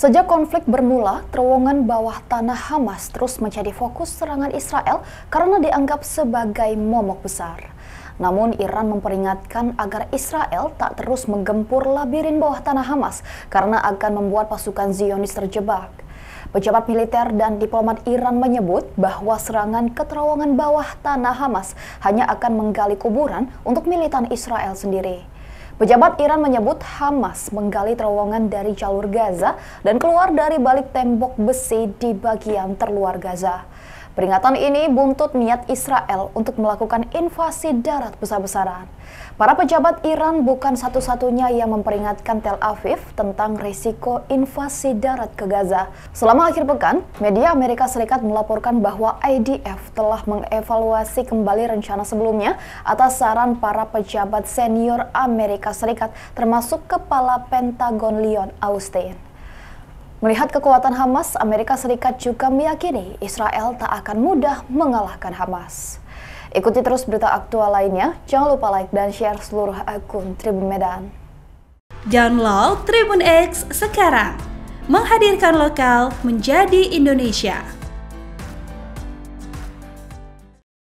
Sejak konflik bermula, terowongan bawah tanah Hamas terus menjadi fokus serangan Israel karena dianggap sebagai momok besar. Namun Iran memperingatkan agar Israel tak terus menggempur labirin bawah tanah Hamas karena akan membuat pasukan Zionis terjebak. Pejabat militer dan diplomat Iran menyebut bahwa serangan ke terowongan bawah tanah Hamas hanya akan menggali kuburan untuk militan Israel sendiri. Pejabat Iran menyebut Hamas menggali terowongan dari jalur Gaza dan keluar dari balik tembok besi di bagian terluar Gaza. Peringatan ini buntut niat Israel untuk melakukan invasi darat besar-besaran. Para pejabat Iran bukan satu-satunya yang memperingatkan Tel Aviv tentang risiko invasi darat ke Gaza. Selama akhir pekan, media Amerika Serikat melaporkan bahwa IDF telah mengevaluasi kembali rencana sebelumnya atas saran para pejabat senior Amerika Serikat termasuk Kepala Pentagon Leon Austin. Melihat kekuatan Hamas, Amerika Serikat juga meyakini Israel tak akan mudah mengalahkan Hamas. Ikuti terus berita aktual lainnya. Jangan lupa like dan share seluruh akun Tribun Medan. Download Tribun X sekarang. Menghadirkan lokal menjadi Indonesia.